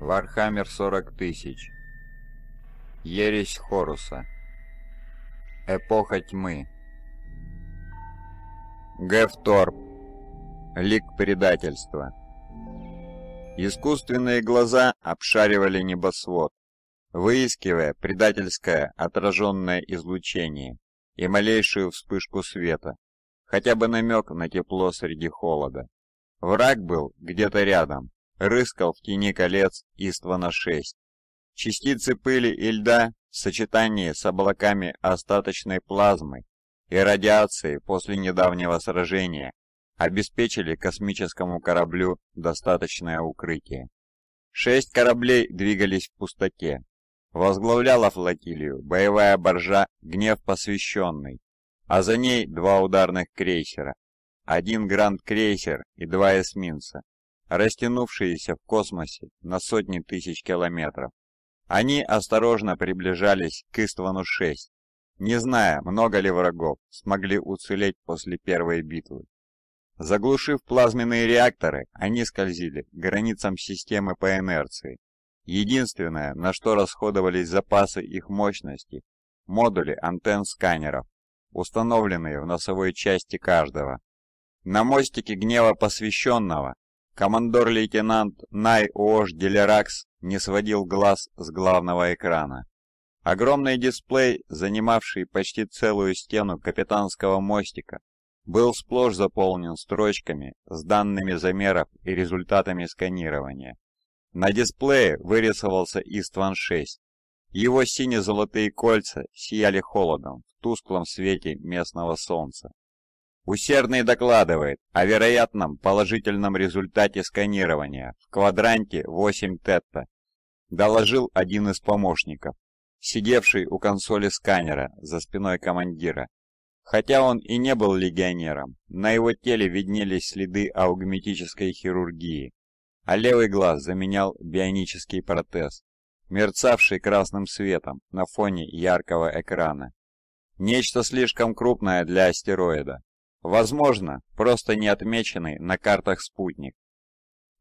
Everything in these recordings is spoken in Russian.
Вархаммер 40 тысяч. Ересь Хоруса. Эпоха тьмы. Геф Торп. Лик предательства. Искусственные глаза обшаривали небосвод, выискивая предательское отраженное излучение и малейшую вспышку света, хотя бы намек на тепло среди холода. Враг был где-то рядом, рыскал в тени колец Иствана-6. Частицы пыли и льда в сочетании с облаками остаточной плазмы и радиации после недавнего сражения обеспечили космическому кораблю достаточное укрытие. Шесть кораблей двигались в пустоте. Возглавляла флотилию боевая боржа «Гнев посвященный», а за ней два ударных крейсера, один гранд-крейсер и два эсминца растянувшиеся в космосе на сотни тысяч километров. Они осторожно приближались к Иствану-6, не зная, много ли врагов смогли уцелеть после первой битвы. Заглушив плазменные реакторы, они скользили к границам системы по инерции. Единственное, на что расходовались запасы их мощности, модули антенн-сканеров, установленные в носовой части каждого. На мостике гнева посвященного Командор-лейтенант Най Ош Делеракс не сводил глаз с главного экрана. Огромный дисплей, занимавший почти целую стену капитанского мостика, был сплошь заполнен строчками с данными замеров и результатами сканирования. На дисплее вырисовался Истван-6. Его сине-золотые кольца сияли холодом в тусклом свете местного солнца. Усердный докладывает о вероятном положительном результате сканирования в квадранте 8 Тетта, доложил один из помощников, сидевший у консоли сканера за спиной командира. Хотя он и не был легионером, на его теле виднелись следы аугметической хирургии, а левый глаз заменял бионический протез, мерцавший красным светом на фоне яркого экрана. Нечто слишком крупное для астероида, Возможно, просто не отмеченный на картах спутник.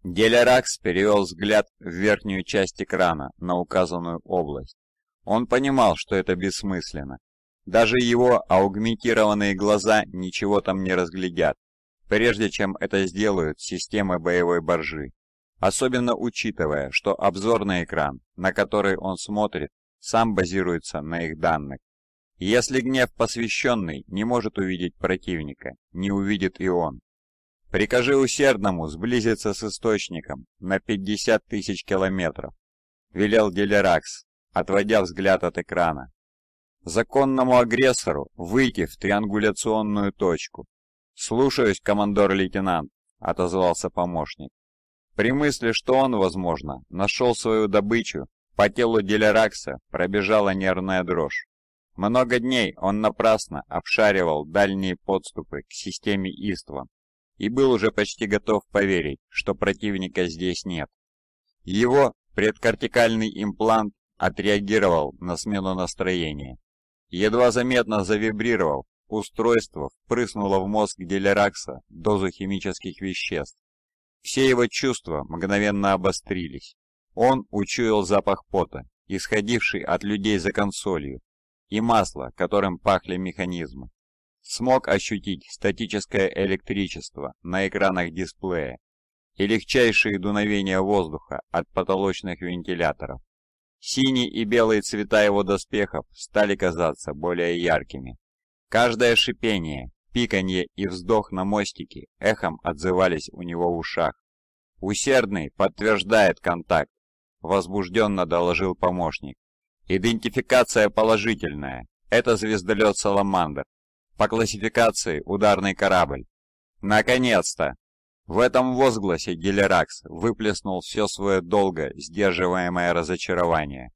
Делеракс перевел взгляд в верхнюю часть экрана на указанную область. Он понимал, что это бессмысленно. Даже его аугментированные глаза ничего там не разглядят, прежде чем это сделают системы боевой боржи. Особенно учитывая, что обзорный экран, на который он смотрит, сам базируется на их данных. Если гнев посвященный не может увидеть противника, не увидит и он. Прикажи усердному сблизиться с источником на 50 тысяч километров, велел Делеракс, отводя взгляд от экрана. Законному агрессору выйти в триангуляционную точку. Слушаюсь, командор-лейтенант, отозвался помощник. При мысли, что он, возможно, нашел свою добычу, по телу Делеракса пробежала нервная дрожь. Много дней он напрасно обшаривал дальние подступы к системе Иства и был уже почти готов поверить, что противника здесь нет. Его предкортикальный имплант отреагировал на смену настроения. Едва заметно завибрировал. устройство впрыснуло в мозг Делеракса дозу химических веществ. Все его чувства мгновенно обострились. Он учуял запах пота, исходивший от людей за консолью, и масло, которым пахли механизмы. Смог ощутить статическое электричество на экранах дисплея и легчайшие дуновения воздуха от потолочных вентиляторов. Синий и белый цвета его доспехов стали казаться более яркими. Каждое шипение, пиканье и вздох на мостике эхом отзывались у него в ушах. «Усердный подтверждает контакт», — возбужденно доложил помощник. Идентификация положительная. Это звездолет «Саламандр». По классификации «Ударный корабль». Наконец-то! В этом возгласе Гелеракс выплеснул все свое долго сдерживаемое разочарование.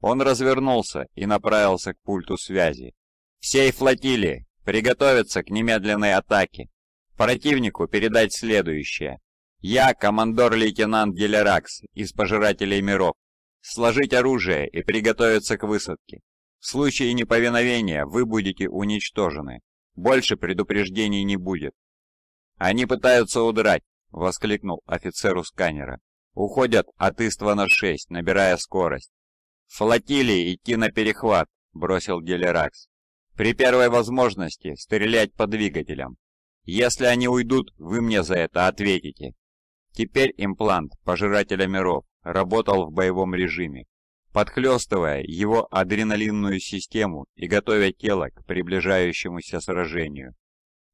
Он развернулся и направился к пульту связи. «Всей флотилии! Приготовиться к немедленной атаке! Противнику передать следующее. Я, командор-лейтенант Гелеракс из «Пожирателей миров», сложить оружие и приготовиться к высадке. В случае неповиновения вы будете уничтожены. Больше предупреждений не будет. Они пытаются удрать, воскликнул офицеру сканера. Уходят от Иствана-6, набирая скорость. Флотилии идти на перехват, бросил Гелеракс. При первой возможности стрелять по двигателям. Если они уйдут, вы мне за это ответите. Теперь имплант Пожирателя миров работал в боевом режиме, подхлестывая его адреналинную систему и готовя тело к приближающемуся сражению.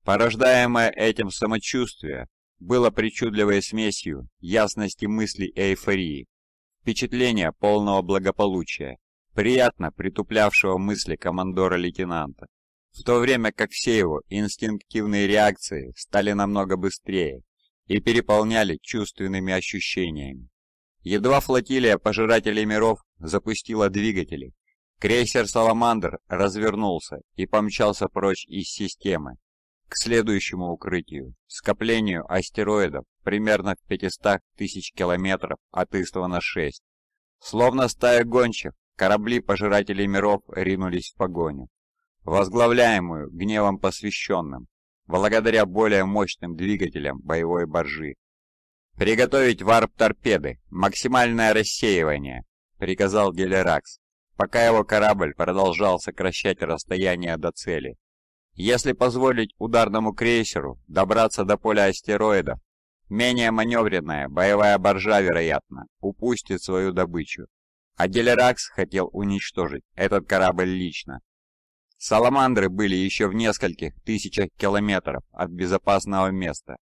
Порождаемое этим самочувствие было причудливой смесью ясности мысли и эйфории, впечатления полного благополучия, приятно притуплявшего мысли командора-лейтенанта, в то время как все его инстинктивные реакции стали намного быстрее и переполняли чувственными ощущениями. Едва флотилия пожирателей миров запустила двигатели, крейсер «Саламандр» развернулся и помчался прочь из системы к следующему укрытию, скоплению астероидов примерно в 500 тысяч километров от Иствана-6. Словно стая гончих, корабли пожирателей миров ринулись в погоню, возглавляемую гневом посвященным, благодаря более мощным двигателям боевой боржи. «Приготовить варп-торпеды! Максимальное рассеивание!» — приказал Гелеракс, пока его корабль продолжал сокращать расстояние до цели. Если позволить ударному крейсеру добраться до поля астероидов, менее маневренная боевая боржа, вероятно, упустит свою добычу. А Гелеракс хотел уничтожить этот корабль лично. Саламандры были еще в нескольких тысячах километров от безопасного места,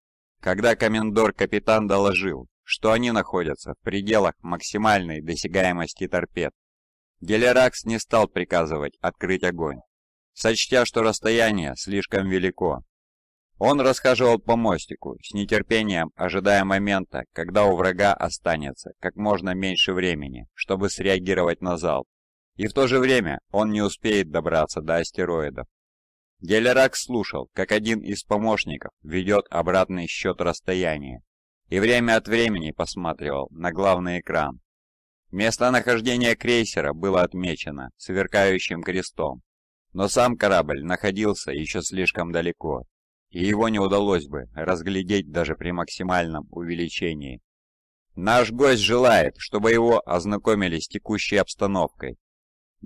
когда комендор-капитан доложил, что они находятся в пределах максимальной досягаемости торпед. Гелеракс не стал приказывать открыть огонь, сочтя, что расстояние слишком велико. Он расхаживал по мостику, с нетерпением ожидая момента, когда у врага останется как можно меньше времени, чтобы среагировать на залп. И в то же время он не успеет добраться до астероидов. Гелерак слушал, как один из помощников ведет обратный счет расстояния и время от времени посматривал на главный экран. Местонахождение крейсера было отмечено сверкающим крестом, но сам корабль находился еще слишком далеко, и его не удалось бы разглядеть даже при максимальном увеличении. Наш гость желает, чтобы его ознакомили с текущей обстановкой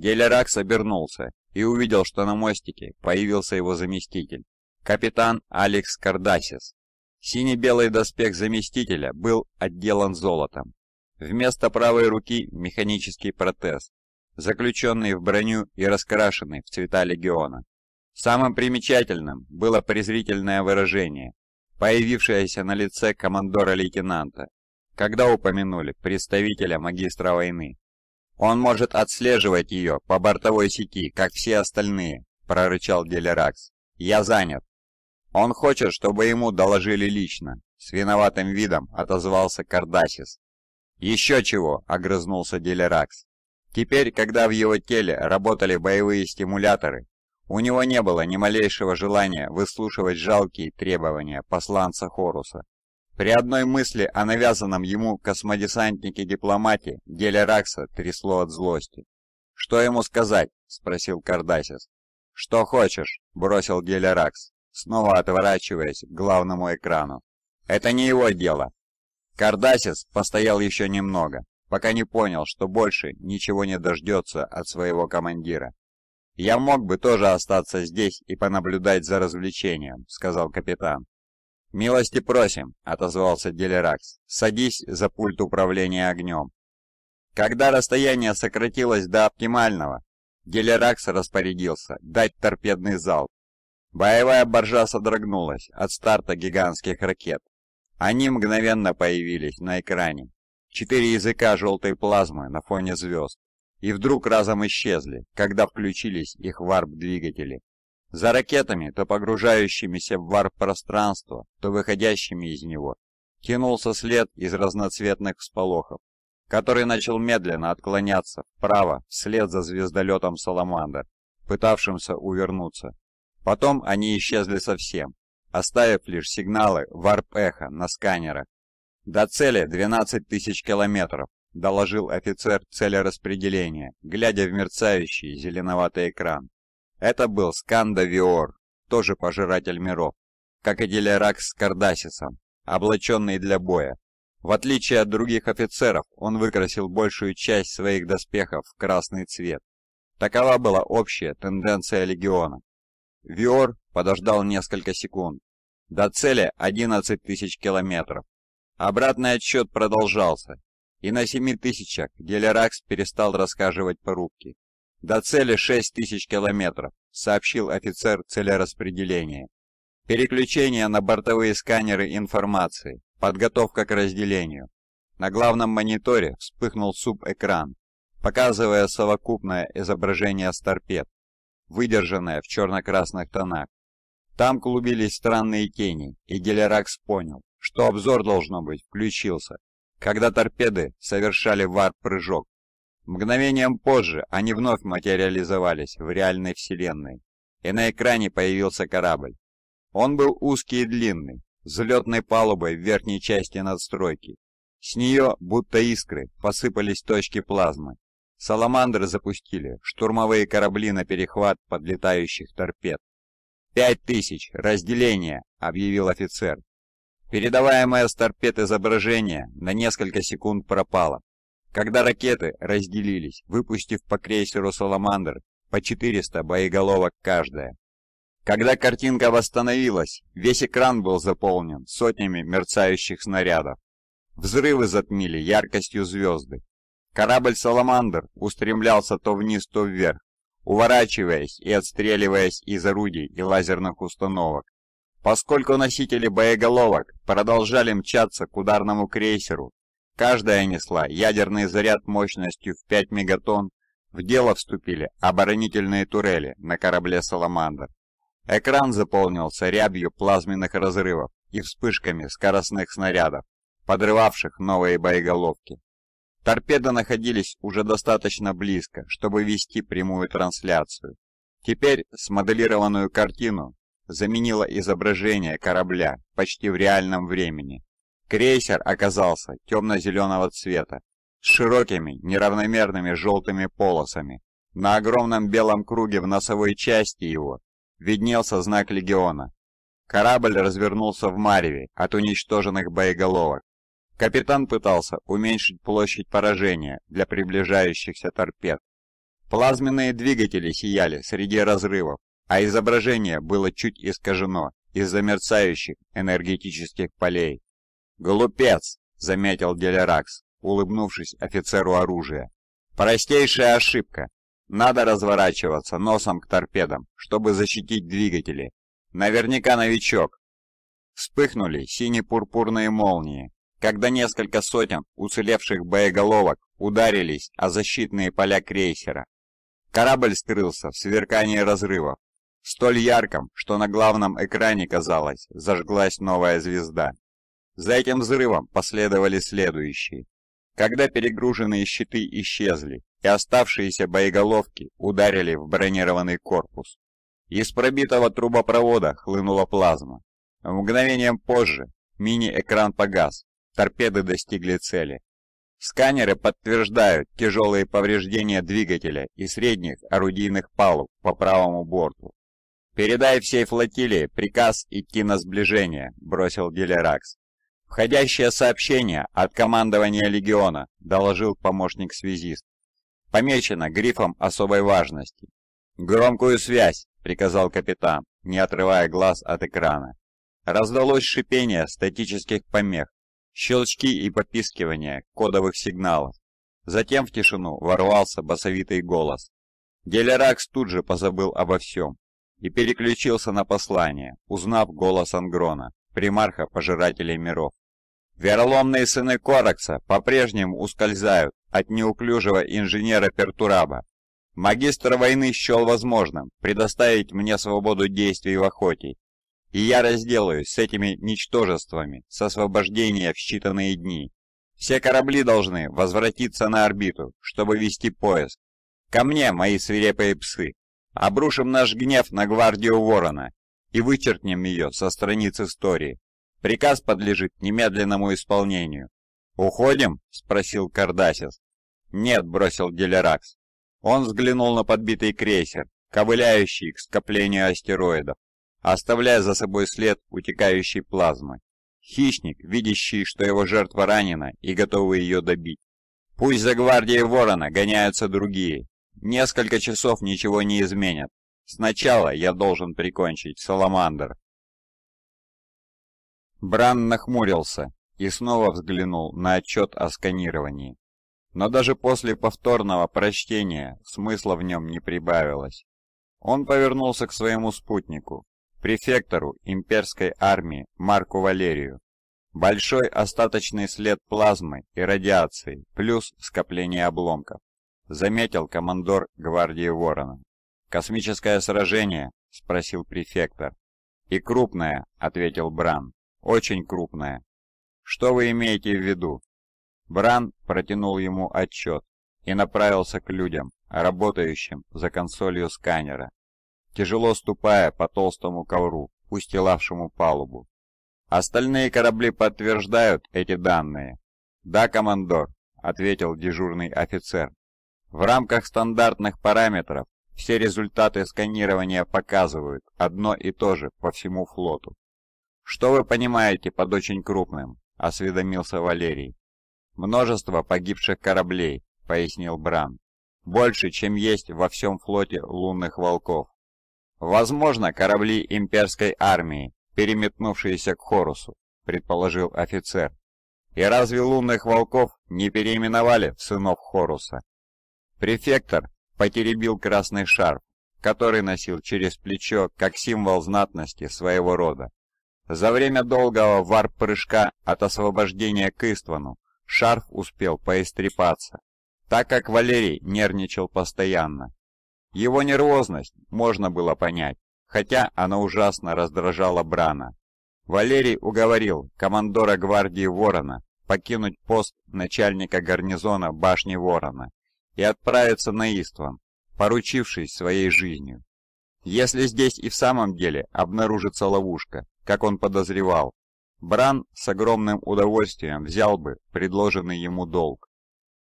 Гелеракс обернулся и увидел, что на мостике появился его заместитель, капитан Алекс Кардасис. Сине-белый доспех заместителя был отделан золотом. Вместо правой руки механический протез, заключенный в броню и раскрашенный в цвета легиона. Самым примечательным было презрительное выражение, появившееся на лице командора-лейтенанта, когда упомянули представителя магистра войны. «Он может отслеживать ее по бортовой сети, как все остальные», — прорычал Делеракс. «Я занят». «Он хочет, чтобы ему доложили лично», — с виноватым видом отозвался Кардасис. «Еще чего!» — огрызнулся Делеракс. Теперь, когда в его теле работали боевые стимуляторы, у него не было ни малейшего желания выслушивать жалкие требования посланца Хоруса. При одной мысли о навязанном ему космодесантнике дипломате Гелеракса трясло от злости. «Что ему сказать?» — спросил Кардасис. «Что хочешь?» — бросил Гелеракс, снова отворачиваясь к главному экрану. «Это не его дело». Кардасис постоял еще немного, пока не понял, что больше ничего не дождется от своего командира. «Я мог бы тоже остаться здесь и понаблюдать за развлечением», — сказал капитан. «Милости просим», — отозвался Делеракс. «Садись за пульт управления огнем». Когда расстояние сократилось до оптимального, Делеракс распорядился дать торпедный залп. Боевая боржа содрогнулась от старта гигантских ракет. Они мгновенно появились на экране. Четыре языка желтой плазмы на фоне звезд. И вдруг разом исчезли, когда включились их варп-двигатели. За ракетами, то погружающимися в варп-пространство, то выходящими из него, тянулся след из разноцветных всполохов, который начал медленно отклоняться вправо вслед за звездолетом «Саламандр», пытавшимся увернуться. Потом они исчезли совсем, оставив лишь сигналы варп-эхо на сканерах. «До цели 12 тысяч километров», — доложил офицер цели распределения, глядя в мерцающий зеленоватый экран. Это был Сканда Виор, тоже пожиратель миров, как и Делерак с Кардасисом, облаченный для боя. В отличие от других офицеров, он выкрасил большую часть своих доспехов в красный цвет. Такова была общая тенденция легиона. Виор подождал несколько секунд. До цели 11 тысяч километров. Обратный отсчет продолжался, и на 7 тысячах Гелеракс перестал рассказывать по рубке. До цели тысяч километров, сообщил офицер целераспределения. Переключение на бортовые сканеры информации, подготовка к разделению. На главном мониторе вспыхнул субэкран, показывая совокупное изображение с торпед, выдержанное в черно-красных тонах. Там клубились странные тени, и Гелеракс понял, что обзор, должно быть, включился, когда торпеды совершали варп-прыжок Мгновением позже они вновь материализовались в реальной вселенной, и на экране появился корабль. Он был узкий и длинный, с взлетной палубой в верхней части надстройки. С нее, будто искры, посыпались точки плазмы. Саламандры запустили штурмовые корабли на перехват подлетающих торпед. «Пять тысяч! Разделение!» — объявил офицер. Передаваемое с торпед изображение на несколько секунд пропало. Когда ракеты разделились, выпустив по крейсеру «Саламандр» по 400 боеголовок каждая. Когда картинка восстановилась, весь экран был заполнен сотнями мерцающих снарядов. Взрывы затмили яркостью звезды. Корабль «Саламандр» устремлялся то вниз, то вверх, уворачиваясь и отстреливаясь из орудий и лазерных установок. Поскольку носители боеголовок продолжали мчаться к ударному крейсеру, Каждая несла ядерный заряд мощностью в 5 мегатонн. В дело вступили оборонительные турели на корабле «Саламандр». Экран заполнился рябью плазменных разрывов и вспышками скоростных снарядов, подрывавших новые боеголовки. Торпеды находились уже достаточно близко, чтобы вести прямую трансляцию. Теперь смоделированную картину заменило изображение корабля почти в реальном времени. Крейсер оказался темно-зеленого цвета, с широкими неравномерными желтыми полосами. На огромном белом круге в носовой части его виднелся знак легиона. Корабль развернулся в мареве от уничтоженных боеголовок. Капитан пытался уменьшить площадь поражения для приближающихся торпед. Плазменные двигатели сияли среди разрывов, а изображение было чуть искажено из-за мерцающих энергетических полей. «Глупец!» — заметил Делеракс, улыбнувшись офицеру оружия. «Простейшая ошибка. Надо разворачиваться носом к торпедам, чтобы защитить двигатели. Наверняка новичок». Вспыхнули сине-пурпурные молнии, когда несколько сотен уцелевших боеголовок ударились о защитные поля крейсера. Корабль скрылся в сверкании разрывов, столь ярком, что на главном экране, казалось, зажглась новая звезда. За этим взрывом последовали следующие. Когда перегруженные щиты исчезли и оставшиеся боеголовки ударили в бронированный корпус, из пробитого трубопровода хлынула плазма. Мгновением позже мини-экран погас, торпеды достигли цели. Сканеры подтверждают тяжелые повреждения двигателя и средних орудийных палуб по правому борту. «Передай всей флотилии приказ идти на сближение», — бросил Делеракс. «Входящее сообщение от командования легиона», — доложил помощник-связист. «Помечено грифом особой важности». «Громкую связь», — приказал капитан, не отрывая глаз от экрана. Раздалось шипение статических помех, щелчки и попискивания кодовых сигналов. Затем в тишину ворвался басовитый голос. Делеракс тут же позабыл обо всем и переключился на послание, узнав голос Ангрона примарха Пожирателей миров. Вероломные сыны Коракса по-прежнему ускользают от неуклюжего инженера Пертураба. Магистр войны счел возможным предоставить мне свободу действий в охоте, и я разделаюсь с этими ничтожествами с освобождения в считанные дни. Все корабли должны возвратиться на орбиту, чтобы вести поиск. Ко мне, мои свирепые псы! Обрушим наш гнев на гвардию Ворона и вычеркнем ее со страниц истории. Приказ подлежит немедленному исполнению». «Уходим?» – спросил Кардасис. «Нет», – бросил Делеракс. Он взглянул на подбитый крейсер, ковыляющий к скоплению астероидов, оставляя за собой след утекающей плазмы. Хищник, видящий, что его жертва ранена и готовый ее добить. Пусть за гвардией ворона гоняются другие. Несколько часов ничего не изменят, Сначала я должен прикончить Саламандр. Бран нахмурился и снова взглянул на отчет о сканировании. Но даже после повторного прочтения смысла в нем не прибавилось. Он повернулся к своему спутнику, префектору имперской армии Марку Валерию. Большой остаточный след плазмы и радиации, плюс скопление обломков, заметил командор гвардии Ворона. «Космическое сражение?» — спросил префектор. «И крупное», — ответил Бран. «Очень крупное». «Что вы имеете в виду?» Бран протянул ему отчет и направился к людям, работающим за консолью сканера, тяжело ступая по толстому ковру, устилавшему палубу. «Остальные корабли подтверждают эти данные?» «Да, командор», — ответил дежурный офицер. В рамках стандартных параметров все результаты сканирования показывают одно и то же по всему флоту. «Что вы понимаете под очень крупным?» – осведомился Валерий. «Множество погибших кораблей», – пояснил Бран. «Больше, чем есть во всем флоте лунных волков. Возможно, корабли имперской армии, переметнувшиеся к Хорусу», – предположил офицер. «И разве лунных волков не переименовали в сынов Хоруса?» Префектор потеребил красный шарф, который носил через плечо как символ знатности своего рода. За время долгого варп-прыжка от освобождения к Иствану шарф успел поистрепаться, так как Валерий нервничал постоянно. Его нервозность можно было понять, хотя она ужасно раздражала Брана. Валерий уговорил командора гвардии Ворона покинуть пост начальника гарнизона башни Ворона и отправиться на Истван, поручившись своей жизнью. Если здесь и в самом деле обнаружится ловушка, как он подозревал, Бран с огромным удовольствием взял бы предложенный ему долг.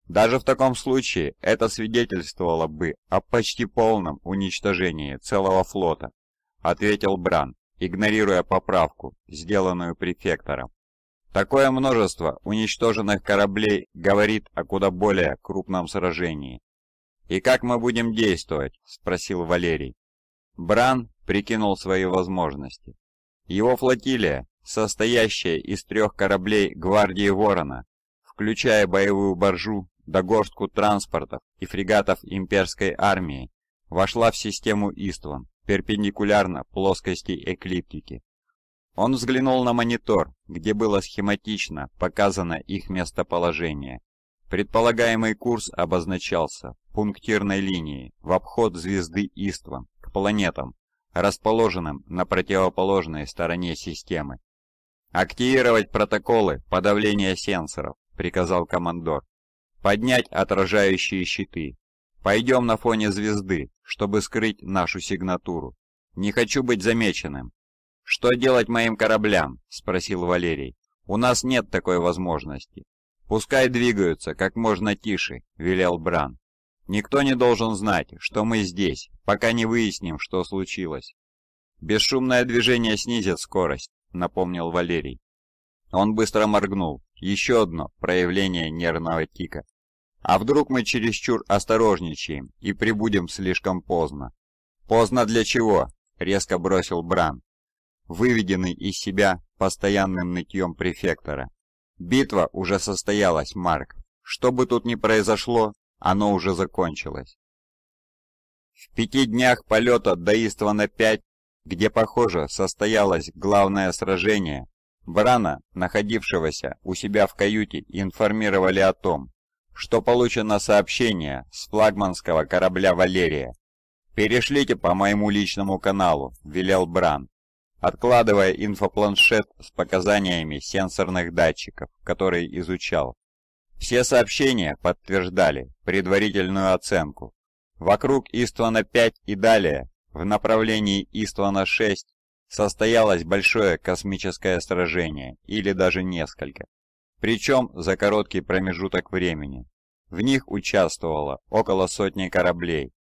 Даже в таком случае это свидетельствовало бы о почти полном уничтожении целого флота, ответил Бран, игнорируя поправку, сделанную префектором. Такое множество уничтоженных кораблей говорит о куда более крупном сражении. «И как мы будем действовать?» – спросил Валерий. Бран прикинул свои возможности. Его флотилия, состоящая из трех кораблей гвардии Ворона, включая боевую баржу, догорстку транспортов и фрегатов имперской армии, вошла в систему Истван, перпендикулярно плоскости эклиптики. Он взглянул на монитор, где было схематично показано их местоположение. Предполагаемый курс обозначался пунктирной линией в обход звезды Иства к планетам, расположенным на противоположной стороне системы. «Активировать протоколы подавления сенсоров», — приказал командор. «Поднять отражающие щиты. Пойдем на фоне звезды, чтобы скрыть нашу сигнатуру. Не хочу быть замеченным, «Что делать моим кораблям?» — спросил Валерий. «У нас нет такой возможности». «Пускай двигаются, как можно тише», — велел Бран. «Никто не должен знать, что мы здесь, пока не выясним, что случилось». «Бесшумное движение снизит скорость», — напомнил Валерий. Он быстро моргнул. Еще одно проявление нервного тика. «А вдруг мы чересчур осторожничаем и прибудем слишком поздно?» «Поздно для чего?» — резко бросил Бран выведенный из себя постоянным нытьем префектора. Битва уже состоялась, Марк. Что бы тут ни произошло, оно уже закончилось. В пяти днях полета до Иствана-5, где, похоже, состоялось главное сражение, Брана, находившегося у себя в каюте, информировали о том, что получено сообщение с флагманского корабля «Валерия». «Перешлите по моему личному каналу», — велел Бран откладывая инфопланшет с показаниями сенсорных датчиков, которые изучал. Все сообщения подтверждали предварительную оценку. Вокруг Иствана-5 и далее, в направлении Иствана-6, состоялось большое космическое сражение, или даже несколько. Причем за короткий промежуток времени. В них участвовало около сотни кораблей.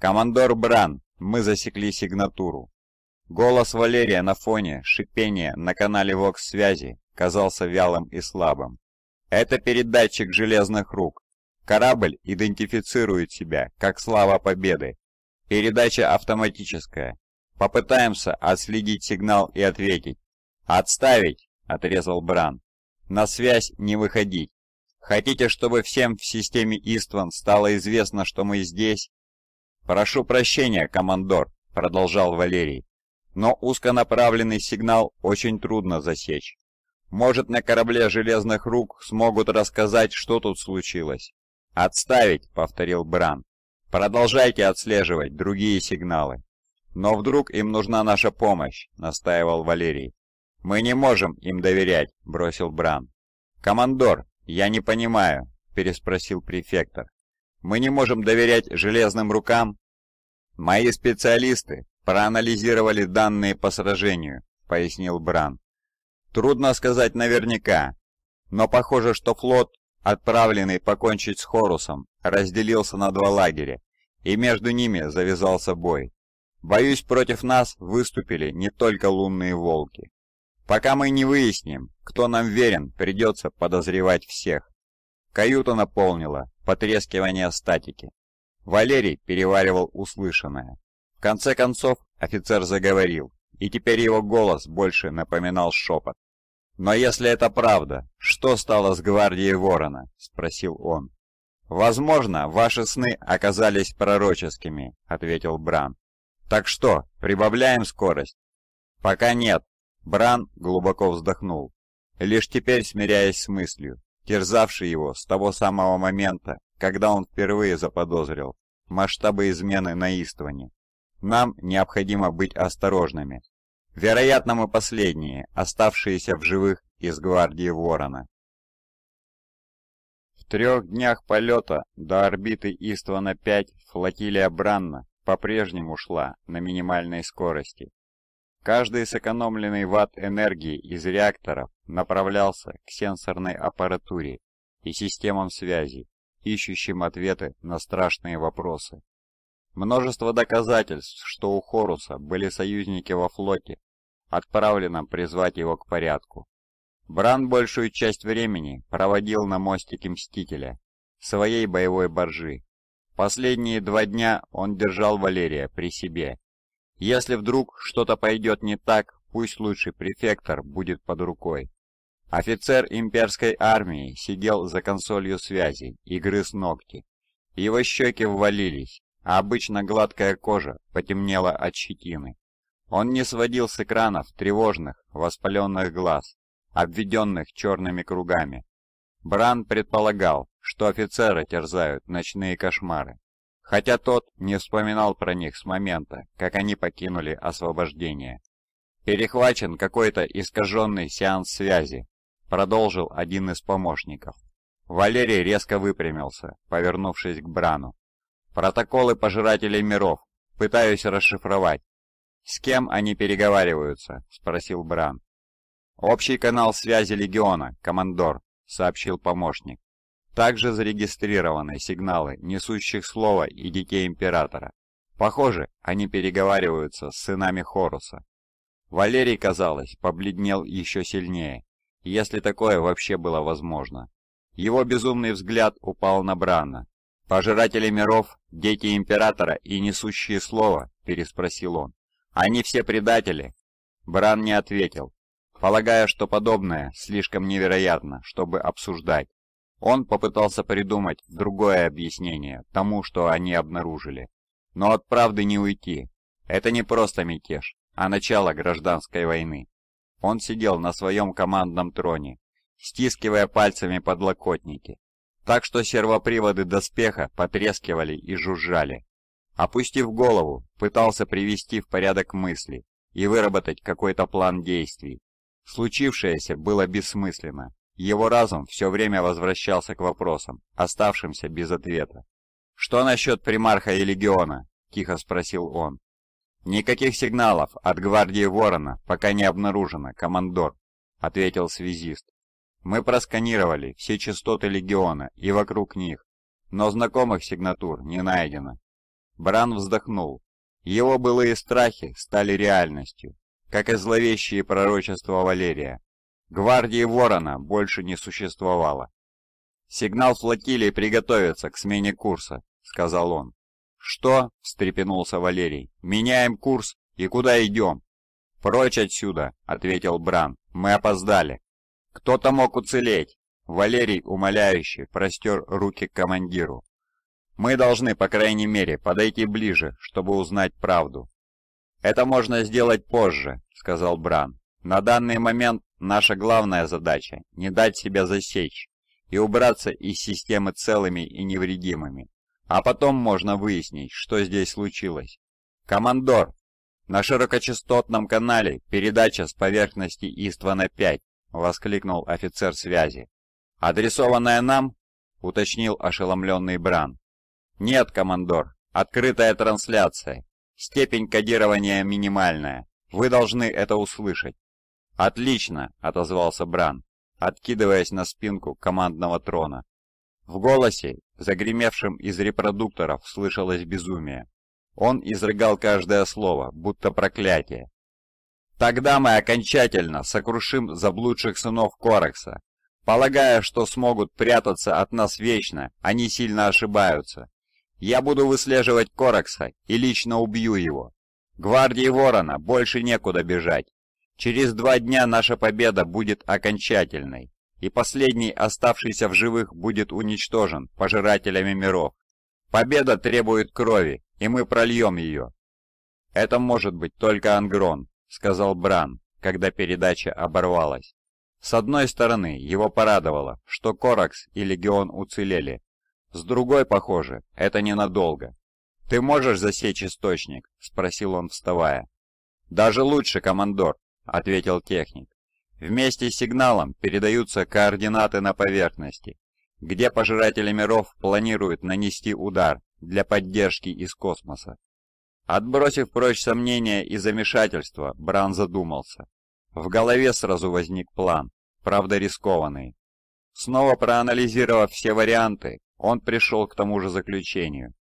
«Командор Бран, мы засекли сигнатуру. Голос Валерия на фоне шипения на канале ВОКС-связи казался вялым и слабым. «Это передатчик железных рук. Корабль идентифицирует себя как слава победы. Передача автоматическая. Попытаемся отследить сигнал и ответить. «Отставить!» — отрезал Бран. «На связь не выходить. Хотите, чтобы всем в системе Истван стало известно, что мы здесь?» «Прошу прощения, командор», — продолжал Валерий но узконаправленный сигнал очень трудно засечь. Может, на корабле железных рук смогут рассказать, что тут случилось. «Отставить», — повторил Бран. «Продолжайте отслеживать другие сигналы». «Но вдруг им нужна наша помощь», — настаивал Валерий. «Мы не можем им доверять», — бросил Бран. «Командор, я не понимаю», — переспросил префектор. «Мы не можем доверять железным рукам?» «Мои специалисты «Проанализировали данные по сражению», — пояснил Бран. «Трудно сказать наверняка, но похоже, что флот, отправленный покончить с Хорусом, разделился на два лагеря, и между ними завязался бой. Боюсь, против нас выступили не только лунные волки. Пока мы не выясним, кто нам верен, придется подозревать всех». Каюта наполнила потрескивание статики. Валерий переваривал услышанное конце концов, офицер заговорил, и теперь его голос больше напоминал шепот. «Но если это правда, что стало с гвардией Ворона?» – спросил он. «Возможно, ваши сны оказались пророческими», – ответил Бран. «Так что, прибавляем скорость?» «Пока нет», – Бран глубоко вздохнул, лишь теперь смиряясь с мыслью, терзавшей его с того самого момента, когда он впервые заподозрил масштабы измены на Истване. Нам необходимо быть осторожными. Вероятно, мы последние, оставшиеся в живых из гвардии Ворона. В трех днях полета до орбиты Иствана-5 флотилия Бранна по-прежнему шла на минимальной скорости. Каждый сэкономленный ватт энергии из реакторов направлялся к сенсорной аппаратуре и системам связи, ищущим ответы на страшные вопросы. Множество доказательств, что у Хоруса были союзники во флоте, отправлено призвать его к порядку. Бран большую часть времени проводил на мостике Мстителя, своей боевой боржи. Последние два дня он держал Валерия при себе. Если вдруг что-то пойдет не так, пусть лучший префектор будет под рукой. Офицер имперской армии сидел за консолью связи и грыз ногти. Его щеки ввалились, а обычно гладкая кожа потемнела от щетины. Он не сводил с экранов тревожных, воспаленных глаз, обведенных черными кругами. Бран предполагал, что офицеры терзают ночные кошмары, хотя тот не вспоминал про них с момента, как они покинули освобождение. «Перехвачен какой-то искаженный сеанс связи», — продолжил один из помощников. Валерий резко выпрямился, повернувшись к Брану. Протоколы пожирателей миров. Пытаюсь расшифровать. С кем они переговариваются? Спросил Бран. Общий канал связи Легиона, командор, сообщил помощник. Также зарегистрированы сигналы несущих слова и детей Императора. Похоже, они переговариваются с сынами Хоруса. Валерий, казалось, побледнел еще сильнее, если такое вообще было возможно. Его безумный взгляд упал на Брана, «Пожиратели миров, дети императора и несущие слово?» – переспросил он. «Они все предатели!» Бран не ответил, полагая, что подобное слишком невероятно, чтобы обсуждать. Он попытался придумать другое объяснение тому, что они обнаружили. Но от правды не уйти. Это не просто мятеж, а начало гражданской войны. Он сидел на своем командном троне, стискивая пальцами подлокотники, так что сервоприводы доспеха потрескивали и жужжали. Опустив голову, пытался привести в порядок мысли и выработать какой-то план действий. Случившееся было бессмысленно. Его разум все время возвращался к вопросам, оставшимся без ответа. «Что насчет примарха и легиона?» – тихо спросил он. «Никаких сигналов от гвардии Ворона пока не обнаружено, командор», – ответил связист. Мы просканировали все частоты Легиона и вокруг них, но знакомых сигнатур не найдено. Бран вздохнул. Его былые страхи стали реальностью, как и зловещие пророчества Валерия. Гвардии Ворона больше не существовало. «Сигнал флотилии приготовиться к смене курса», — сказал он. «Что?» — встрепенулся Валерий. «Меняем курс и куда идем?» «Прочь отсюда», — ответил Бран. «Мы опоздали». Кто-то мог уцелеть. Валерий, умоляющий простер руки к командиру. Мы должны, по крайней мере, подойти ближе, чтобы узнать правду. Это можно сделать позже, сказал Бран. На данный момент наша главная задача – не дать себя засечь и убраться из системы целыми и невредимыми. А потом можно выяснить, что здесь случилось. «Командор!» На широкочастотном канале передача с поверхности Иствана-5 — воскликнул офицер связи. «Адресованная нам?» — уточнил ошеломленный Бран. «Нет, командор, открытая трансляция. Степень кодирования минимальная. Вы должны это услышать». «Отлично!» — отозвался Бран, откидываясь на спинку командного трона. В голосе, загремевшем из репродукторов, слышалось безумие. Он изрыгал каждое слово, будто проклятие, Тогда мы окончательно сокрушим заблудших сынов Коракса. Полагая, что смогут прятаться от нас вечно, они сильно ошибаются. Я буду выслеживать Коракса и лично убью его. Гвардии Ворона больше некуда бежать. Через два дня наша победа будет окончательной, и последний оставшийся в живых будет уничтожен пожирателями миров. Победа требует крови, и мы прольем ее. Это может быть только Ангрон. — сказал Бран, когда передача оборвалась. С одной стороны, его порадовало, что Коракс и Легион уцелели. С другой, похоже, это ненадолго. «Ты можешь засечь источник?» — спросил он, вставая. «Даже лучше, командор», — ответил техник. «Вместе с сигналом передаются координаты на поверхности, где пожиратели миров планируют нанести удар для поддержки из космоса. Отбросив прочь сомнения и замешательство, Бран задумался. В голове сразу возник план, правда рискованный. Снова проанализировав все варианты, он пришел к тому же заключению.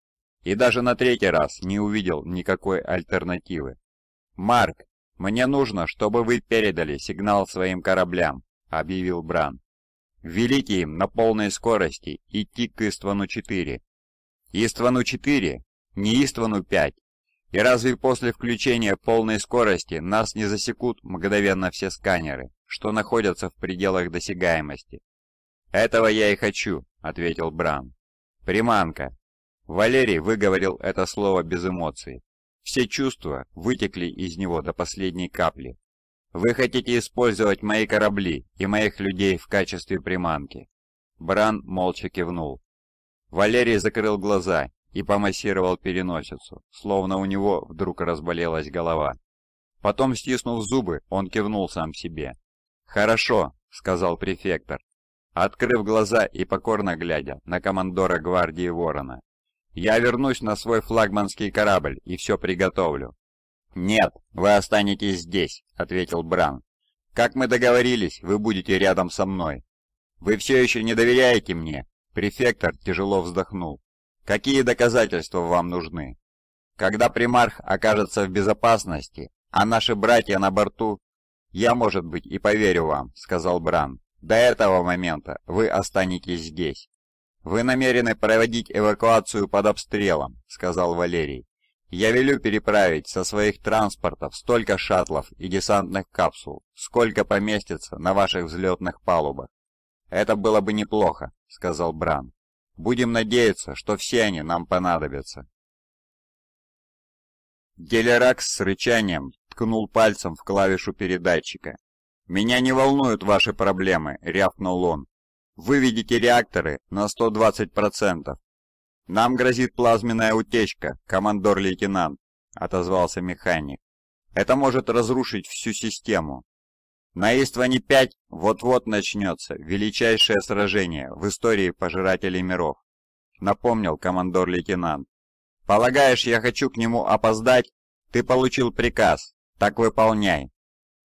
И даже на третий раз не увидел никакой альтернативы. «Марк, мне нужно, чтобы вы передали сигнал своим кораблям», — объявил Бран. «Велите им на полной скорости идти к Иствану-4». «Иствану-4, не Иствану-5, и разве после включения полной скорости нас не засекут мгновенно все сканеры, что находятся в пределах досягаемости? «Этого я и хочу», — ответил Бран. «Приманка». Валерий выговорил это слово без эмоций. Все чувства вытекли из него до последней капли. «Вы хотите использовать мои корабли и моих людей в качестве приманки?» Бран молча кивнул. Валерий закрыл глаза и помассировал переносицу, словно у него вдруг разболелась голова. Потом, стиснув зубы, он кивнул сам себе. «Хорошо», — сказал префектор, открыв глаза и покорно глядя на командора гвардии Ворона. «Я вернусь на свой флагманский корабль и все приготовлю». «Нет, вы останетесь здесь», — ответил Бран. «Как мы договорились, вы будете рядом со мной». «Вы все еще не доверяете мне?» Префектор тяжело вздохнул. Какие доказательства вам нужны? Когда примарх окажется в безопасности, а наши братья на борту... Я, может быть, и поверю вам, сказал Бран. До этого момента вы останетесь здесь. Вы намерены проводить эвакуацию под обстрелом, сказал Валерий. Я велю переправить со своих транспортов столько шаттлов и десантных капсул, сколько поместится на ваших взлетных палубах. Это было бы неплохо, сказал Бран. Будем надеяться, что все они нам понадобятся. Гелеракс с рычанием ткнул пальцем в клавишу передатчика. «Меня не волнуют ваши проблемы», — рявкнул он. «Выведите реакторы на 120%. Нам грозит плазменная утечка, командор-лейтенант», — отозвался механик. «Это может разрушить всю систему, на Истване-5 вот-вот начнется величайшее сражение в истории Пожирателей миров», — напомнил командор-лейтенант. «Полагаешь, я хочу к нему опоздать? Ты получил приказ, так выполняй».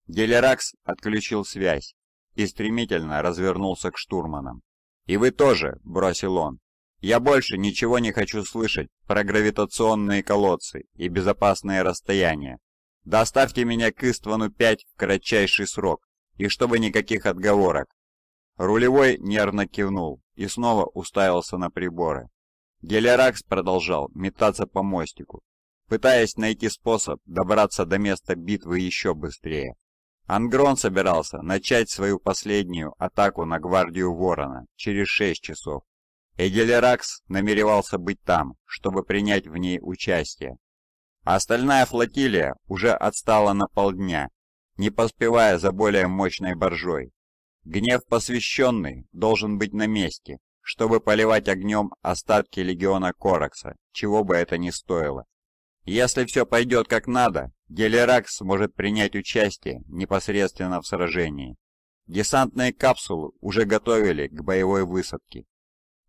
Гелеракс отключил связь и стремительно развернулся к штурманам. «И вы тоже», — бросил он. «Я больше ничего не хочу слышать про гравитационные колодцы и безопасные расстояния. Доставьте меня к Иствану-5 в кратчайший срок, и чтобы никаких отговорок». Рулевой нервно кивнул и снова уставился на приборы. Гелеракс продолжал метаться по мостику, пытаясь найти способ добраться до места битвы еще быстрее. Ангрон собирался начать свою последнюю атаку на гвардию Ворона через 6 часов. и Гелеракс намеревался быть там, чтобы принять в ней участие. А остальная флотилия уже отстала на полдня, не поспевая за более мощной боржой. Гнев посвященный должен быть на месте, чтобы поливать огнем остатки легиона Коракса, чего бы это ни стоило. Если все пойдет как надо, Гелеракс сможет принять участие непосредственно в сражении. Десантные капсулы уже готовили к боевой высадке.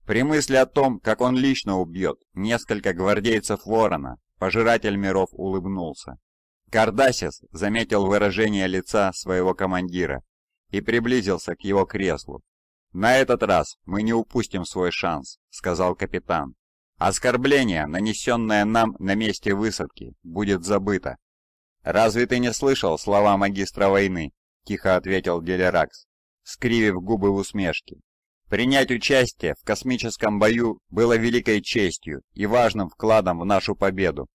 При мысли о том, как он лично убьет несколько гвардейцев Ворона, Пожиратель миров улыбнулся. Кардасис заметил выражение лица своего командира и приблизился к его креслу. «На этот раз мы не упустим свой шанс», — сказал капитан. «Оскорбление, нанесенное нам на месте высадки, будет забыто». «Разве ты не слышал слова магистра войны?» — тихо ответил Делеракс, скривив губы в усмешке. Принять участие в космическом бою было великой честью и важным вкладом в нашу победу.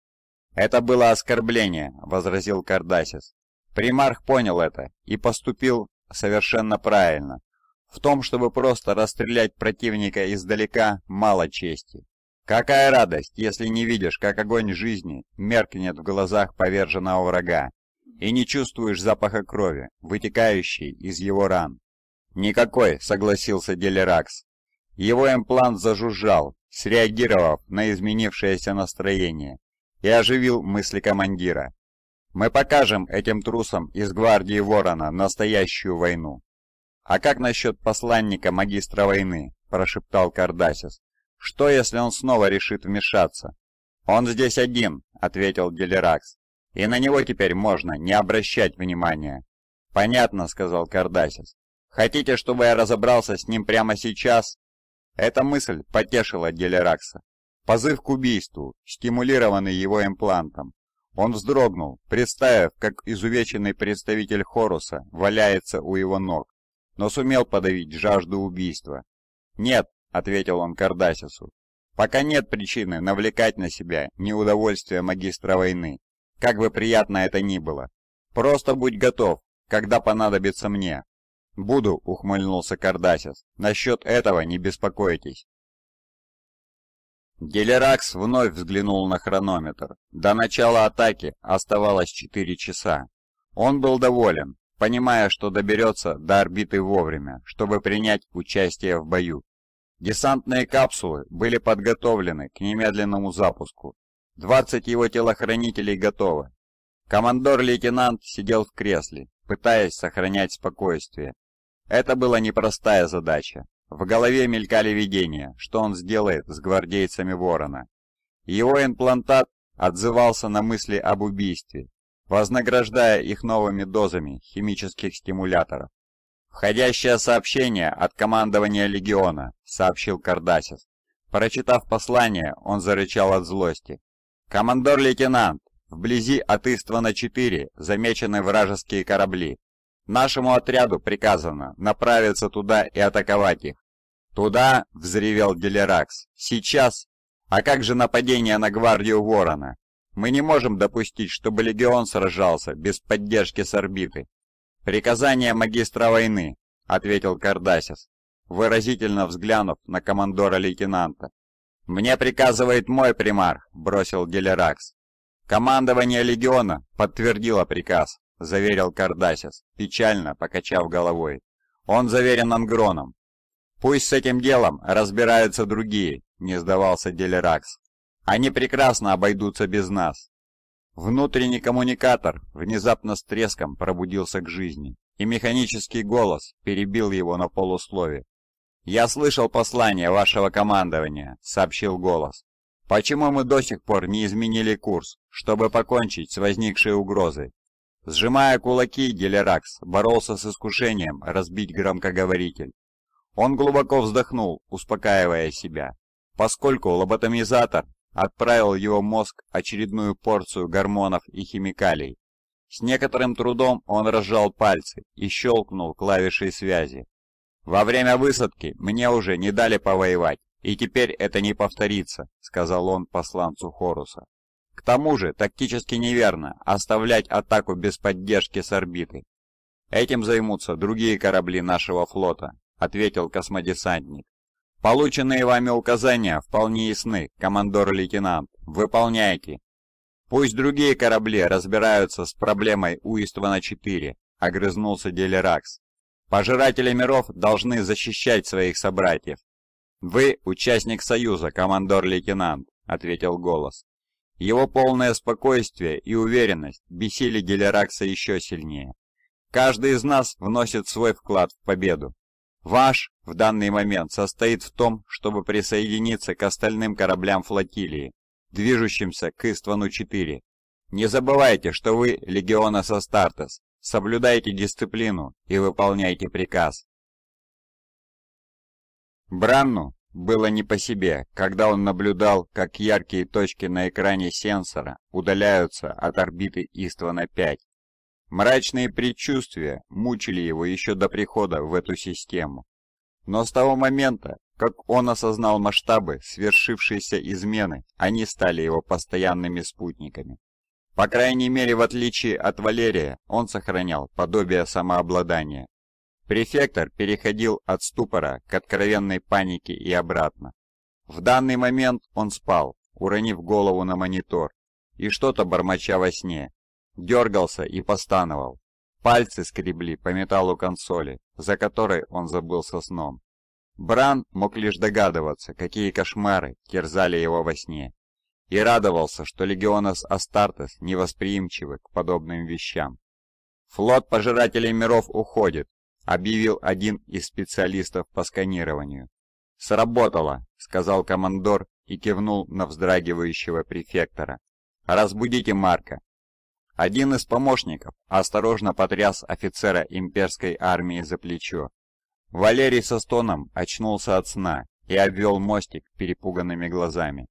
«Это было оскорбление», — возразил Кардасис. Примарх понял это и поступил совершенно правильно. В том, чтобы просто расстрелять противника издалека, мало чести. Какая радость, если не видишь, как огонь жизни меркнет в глазах поверженного врага, и не чувствуешь запаха крови, вытекающей из его ран. «Никакой», — согласился Делеракс. Его имплант зажужжал, среагировав на изменившееся настроение, и оживил мысли командира. «Мы покажем этим трусам из гвардии Ворона настоящую войну». «А как насчет посланника магистра войны?» – прошептал Кардасис. «Что, если он снова решит вмешаться?» «Он здесь один», – ответил Делеракс. «И на него теперь можно не обращать внимания». «Понятно», – сказал Кардасис. Хотите, чтобы я разобрался с ним прямо сейчас?» Эта мысль потешила Делеракса. Позыв к убийству, стимулированный его имплантом. Он вздрогнул, представив, как изувеченный представитель Хоруса валяется у его ног, но сумел подавить жажду убийства. «Нет», — ответил он Кардасису, — «пока нет причины навлекать на себя неудовольствие магистра войны, как бы приятно это ни было. Просто будь готов, когда понадобится мне, «Буду», — ухмыльнулся Кардасис. «Насчет этого не беспокойтесь». Гелеракс вновь взглянул на хронометр. До начала атаки оставалось 4 часа. Он был доволен, понимая, что доберется до орбиты вовремя, чтобы принять участие в бою. Десантные капсулы были подготовлены к немедленному запуску. 20 его телохранителей готовы. Командор-лейтенант сидел в кресле, пытаясь сохранять спокойствие. Это была непростая задача. В голове мелькали видения, что он сделает с гвардейцами Ворона. Его имплантат отзывался на мысли об убийстве, вознаграждая их новыми дозами химических стимуляторов. «Входящее сообщение от командования Легиона», — сообщил Кардасис. Прочитав послание, он зарычал от злости. «Командор-лейтенант, вблизи от Иствана-4 замечены вражеские корабли. Нашему отряду приказано направиться туда и атаковать их. Туда взревел Гелеракс. Сейчас? А как же нападение на гвардию Ворона? Мы не можем допустить, чтобы легион сражался без поддержки с орбиты. Приказание магистра войны, ответил Кардасис, выразительно взглянув на командора-лейтенанта. «Мне приказывает мой примарх», — бросил Гелеракс. Командование легиона подтвердило приказ. — заверил Кардасис, печально покачав головой. «Он заверен Ангроном». «Пусть с этим делом разбираются другие», — не сдавался Делеракс. «Они прекрасно обойдутся без нас». Внутренний коммуникатор внезапно с треском пробудился к жизни, и механический голос перебил его на полуслове. «Я слышал послание вашего командования», — сообщил голос. «Почему мы до сих пор не изменили курс, чтобы покончить с возникшей угрозой? Сжимая кулаки, Гелеракс боролся с искушением разбить громкоговоритель. Он глубоко вздохнул, успокаивая себя, поскольку лоботомизатор отправил в его мозг очередную порцию гормонов и химикалий. С некоторым трудом он разжал пальцы и щелкнул клавишей связи. «Во время высадки мне уже не дали повоевать, и теперь это не повторится», — сказал он посланцу Хоруса. К тому же тактически неверно оставлять атаку без поддержки с орбиты. Этим займутся другие корабли нашего флота, ответил космодесантник. Полученные вами указания вполне ясны, командор-лейтенант. Выполняйте. Пусть другие корабли разбираются с проблемой Уиствана-4, огрызнулся Делеракс. Пожиратели миров должны защищать своих собратьев. Вы участник Союза, командор-лейтенант, ответил голос. Его полное спокойствие и уверенность бесили Гелеракса еще сильнее. Каждый из нас вносит свой вклад в победу. Ваш в данный момент состоит в том, чтобы присоединиться к остальным кораблям флотилии, движущимся к Иствану-4. Не забывайте, что вы легиона Састартес, соблюдайте дисциплину и выполняйте приказ. Бранну было не по себе, когда он наблюдал, как яркие точки на экране сенсора удаляются от орбиты Иствана-5. Мрачные предчувствия мучили его еще до прихода в эту систему. Но с того момента, как он осознал масштабы свершившейся измены, они стали его постоянными спутниками. По крайней мере, в отличие от Валерия, он сохранял подобие самообладания. Префектор переходил от ступора к откровенной панике и обратно. В данный момент он спал, уронив голову на монитор, и что-то бормоча во сне. Дергался и постановал. Пальцы скребли по металлу консоли, за которой он забыл со сном. Бран мог лишь догадываться, какие кошмары терзали его во сне, и радовался, что Легионос Астартес невосприимчивы к подобным вещам. Флот Пожирателей Миров уходит, объявил один из специалистов по сканированию. «Сработало», — сказал командор и кивнул на вздрагивающего префектора. «Разбудите Марка». Один из помощников осторожно потряс офицера имперской армии за плечо. Валерий со стоном очнулся от сна и обвел мостик перепуганными глазами.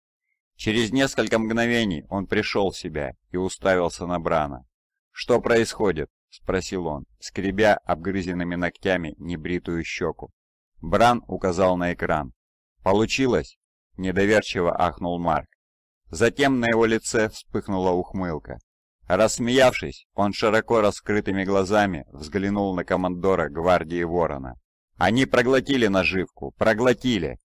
Через несколько мгновений он пришел в себя и уставился на Брана. «Что происходит?» — спросил он, скребя обгрызенными ногтями небритую щеку. Бран указал на экран. «Получилось?» — недоверчиво ахнул Марк. Затем на его лице вспыхнула ухмылка. Рассмеявшись, он широко раскрытыми глазами взглянул на командора гвардии Ворона. «Они проглотили наживку! Проглотили!»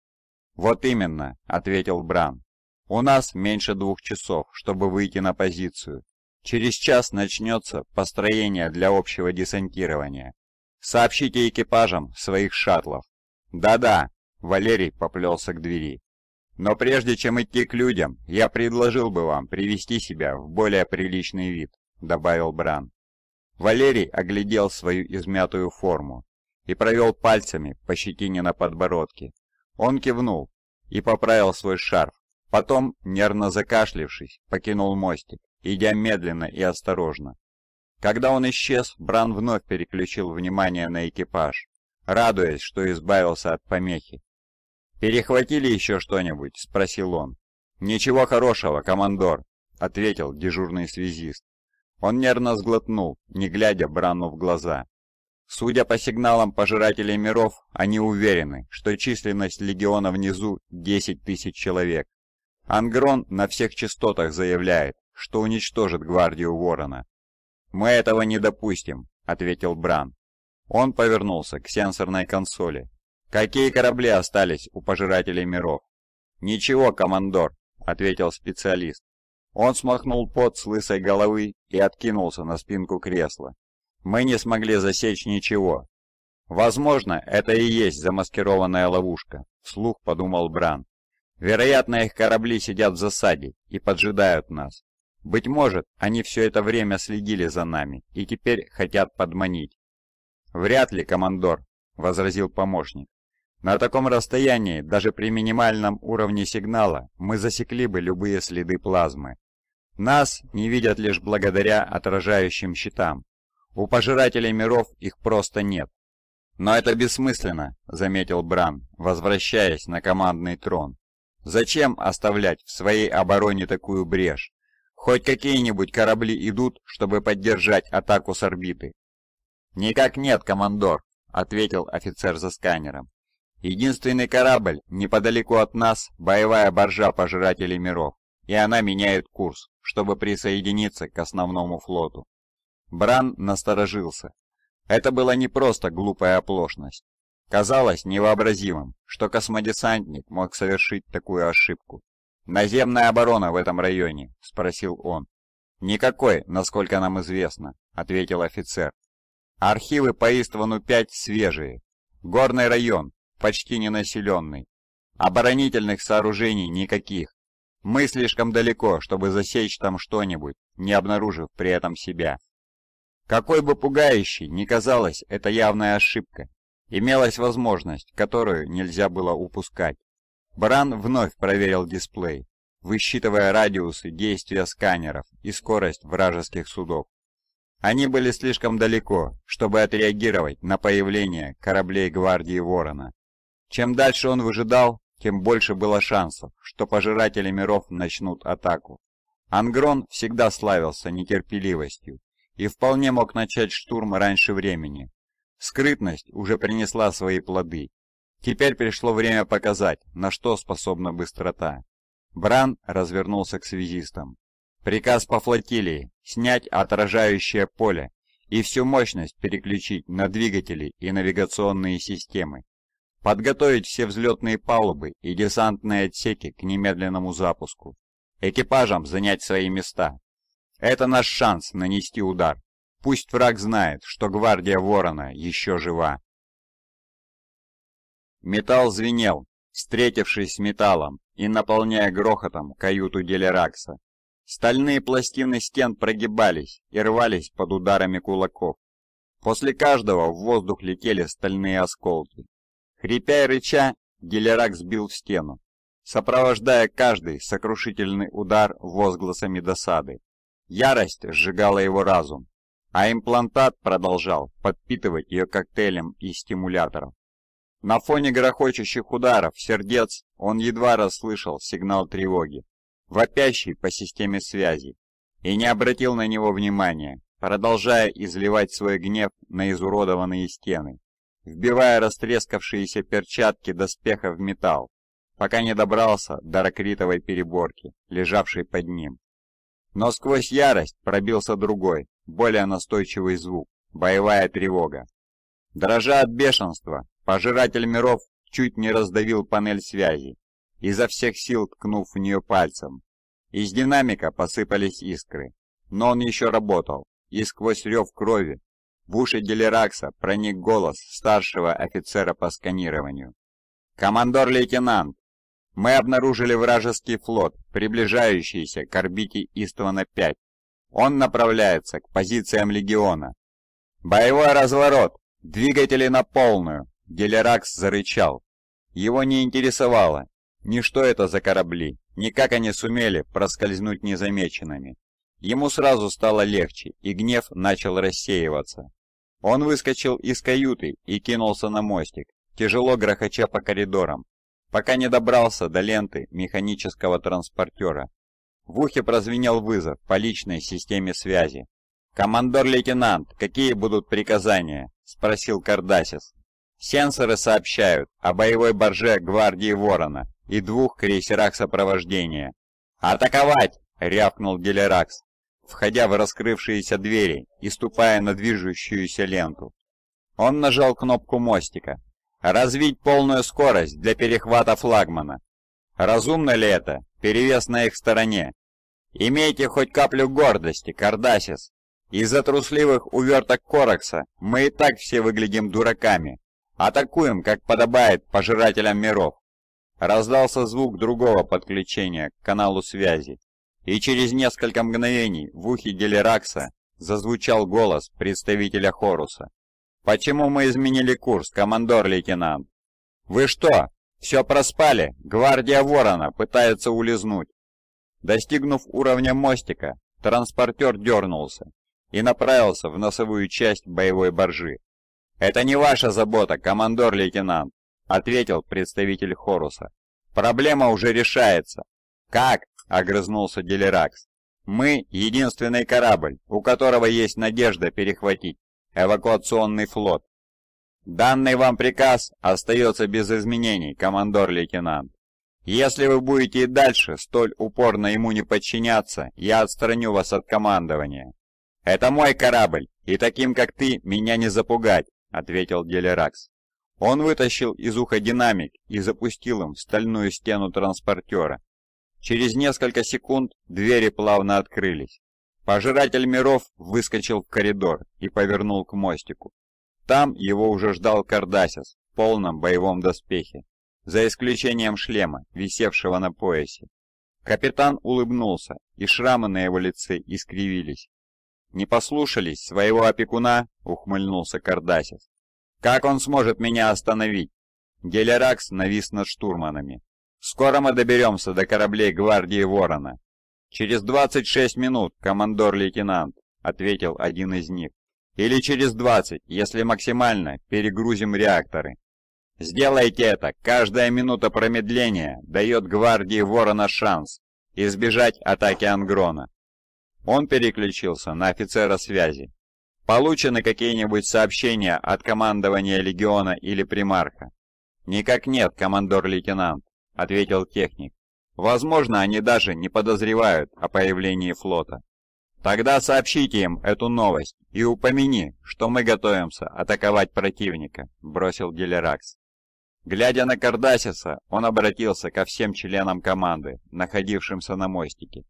«Вот именно», — ответил Бран. «У нас меньше двух часов, чтобы выйти на позицию, Через час начнется построение для общего десантирования. Сообщите экипажам своих шаттлов. Да-да, Валерий поплелся к двери. Но прежде чем идти к людям, я предложил бы вам привести себя в более приличный вид, добавил Бран. Валерий оглядел свою измятую форму и провел пальцами по щетине на подбородке. Он кивнул и поправил свой шарф, потом, нервно закашлившись, покинул мостик идя медленно и осторожно. Когда он исчез, Бран вновь переключил внимание на экипаж, радуясь, что избавился от помехи. «Перехватили еще что-нибудь?» — спросил он. «Ничего хорошего, командор», — ответил дежурный связист. Он нервно сглотнул, не глядя Брану в глаза. Судя по сигналам пожирателей миров, они уверены, что численность легиона внизу 10 тысяч человек. Ангрон на всех частотах заявляет, что уничтожит гвардию Ворона. «Мы этого не допустим», — ответил Бран. Он повернулся к сенсорной консоли. «Какие корабли остались у пожирателей миров?» «Ничего, командор», — ответил специалист. Он смахнул пот с лысой головы и откинулся на спинку кресла. «Мы не смогли засечь ничего». «Возможно, это и есть замаскированная ловушка», — вслух подумал Бран. «Вероятно, их корабли сидят в засаде и поджидают нас». Быть может, они все это время следили за нами и теперь хотят подманить. Вряд ли, командор, возразил помощник. На таком расстоянии, даже при минимальном уровне сигнала, мы засекли бы любые следы плазмы. Нас не видят лишь благодаря отражающим щитам. У пожирателей миров их просто нет. Но это бессмысленно, заметил Бран, возвращаясь на командный трон. Зачем оставлять в своей обороне такую брешь? Хоть какие-нибудь корабли идут, чтобы поддержать атаку с орбиты?» «Никак нет, командор», — ответил офицер за сканером. «Единственный корабль неподалеку от нас — боевая боржа Пожирателей миров, и она меняет курс, чтобы присоединиться к основному флоту». Бран насторожился. Это была не просто глупая оплошность. Казалось невообразимым, что космодесантник мог совершить такую ошибку. «Наземная оборона в этом районе?» – спросил он. «Никакой, насколько нам известно», – ответил офицер. «Архивы по Иствану-5 свежие. Горный район, почти ненаселенный. Оборонительных сооружений никаких. Мы слишком далеко, чтобы засечь там что-нибудь, не обнаружив при этом себя. Какой бы пугающей ни казалась эта явная ошибка, имелась возможность, которую нельзя было упускать. Бран вновь проверил дисплей, высчитывая радиусы действия сканеров и скорость вражеских судов. Они были слишком далеко, чтобы отреагировать на появление кораблей гвардии Ворона. Чем дальше он выжидал, тем больше было шансов, что пожиратели миров начнут атаку. Ангрон всегда славился нетерпеливостью и вполне мог начать штурм раньше времени. Скрытность уже принесла свои плоды, Теперь пришло время показать, на что способна быстрота. Бран развернулся к связистам. Приказ по флотилии – снять отражающее поле и всю мощность переключить на двигатели и навигационные системы. Подготовить все взлетные палубы и десантные отсеки к немедленному запуску. Экипажам занять свои места. Это наш шанс нанести удар. Пусть враг знает, что гвардия Ворона еще жива. Металл звенел, встретившись с металлом и наполняя грохотом каюту Делеракса. Стальные пластины стен прогибались и рвались под ударами кулаков. После каждого в воздух летели стальные осколки. Хрипя и рыча, Гелерак бил в стену, сопровождая каждый сокрушительный удар возгласами досады. Ярость сжигала его разум, а имплантат продолжал подпитывать ее коктейлем и стимулятором. На фоне грохочущих ударов сердец он едва расслышал сигнал тревоги, вопящий по системе связи, и не обратил на него внимания, продолжая изливать свой гнев на изуродованные стены, вбивая растрескавшиеся перчатки доспеха в металл, пока не добрался до ракритовой переборки, лежавшей под ним. Но сквозь ярость пробился другой, более настойчивый звук – боевая тревога. Дрожа от бешенства, Пожиратель миров чуть не раздавил панель связи, изо всех сил ткнув в нее пальцем. Из динамика посыпались искры, но он еще работал, и сквозь рев крови в уши Делеракса проник голос старшего офицера по сканированию. «Командор-лейтенант, мы обнаружили вражеский флот, приближающийся к орбите Иствана-5. Он направляется к позициям легиона. Боевой разворот! Двигатели на полную!» Гелеракс зарычал. Его не интересовало ни что это за корабли, ни как они сумели проскользнуть незамеченными. Ему сразу стало легче, и гнев начал рассеиваться. Он выскочил из каюты и кинулся на мостик, тяжело грохоча по коридорам, пока не добрался до ленты механического транспортера. В ухе прозвенел вызов по личной системе связи. «Командор-лейтенант, какие будут приказания?» – спросил Кардасис, Сенсоры сообщают о боевой барже гвардии Ворона и двух крейсерах сопровождения. «Атаковать!» — рявкнул Гелеракс, входя в раскрывшиеся двери и ступая на движущуюся ленту. Он нажал кнопку мостика. «Развить полную скорость для перехвата флагмана!» «Разумно ли это? Перевес на их стороне!» «Имейте хоть каплю гордости, Кардасис! Из-за трусливых уверток Коракса мы и так все выглядим дураками!» «Атакуем, как подобает пожирателям миров!» Раздался звук другого подключения к каналу связи, и через несколько мгновений в ухе Делеракса зазвучал голос представителя Хоруса. «Почему мы изменили курс, командор-лейтенант?» «Вы что, все проспали? Гвардия Ворона пытается улизнуть!» Достигнув уровня мостика, транспортер дернулся и направился в носовую часть боевой боржи. «Это не ваша забота, командор-лейтенант», — ответил представитель Хоруса. «Проблема уже решается». «Как?» — огрызнулся Делеракс. «Мы — единственный корабль, у которого есть надежда перехватить эвакуационный флот. Данный вам приказ остается без изменений, командор-лейтенант. Если вы будете и дальше столь упорно ему не подчиняться, я отстраню вас от командования. Это мой корабль, и таким, как ты, меня не запугать. — ответил Делеракс. Он вытащил из уха динамик и запустил им в стальную стену транспортера. Через несколько секунд двери плавно открылись. Пожиратель миров выскочил в коридор и повернул к мостику. Там его уже ждал Кардасис в полном боевом доспехе, за исключением шлема, висевшего на поясе. Капитан улыбнулся, и шрамы на его лице искривились. «Не послушались своего опекуна?» — ухмыльнулся Кардасис. «Как он сможет меня остановить?» Гелеракс навис над штурманами. «Скоро мы доберемся до кораблей гвардии Ворона». «Через 26 минут, командор-лейтенант», — ответил один из них. «Или через 20, если максимально перегрузим реакторы». «Сделайте это! Каждая минута промедления дает гвардии Ворона шанс избежать атаки Ангрона». Он переключился на офицера связи. Получены какие-нибудь сообщения от командования легиона или примарха? Никак нет, командор-лейтенант, ответил техник. Возможно, они даже не подозревают о появлении флота. Тогда сообщите им эту новость и упомяни, что мы готовимся атаковать противника», — бросил Гелеракс. Глядя на Кардасиса, он обратился ко всем членам команды, находившимся на мостике.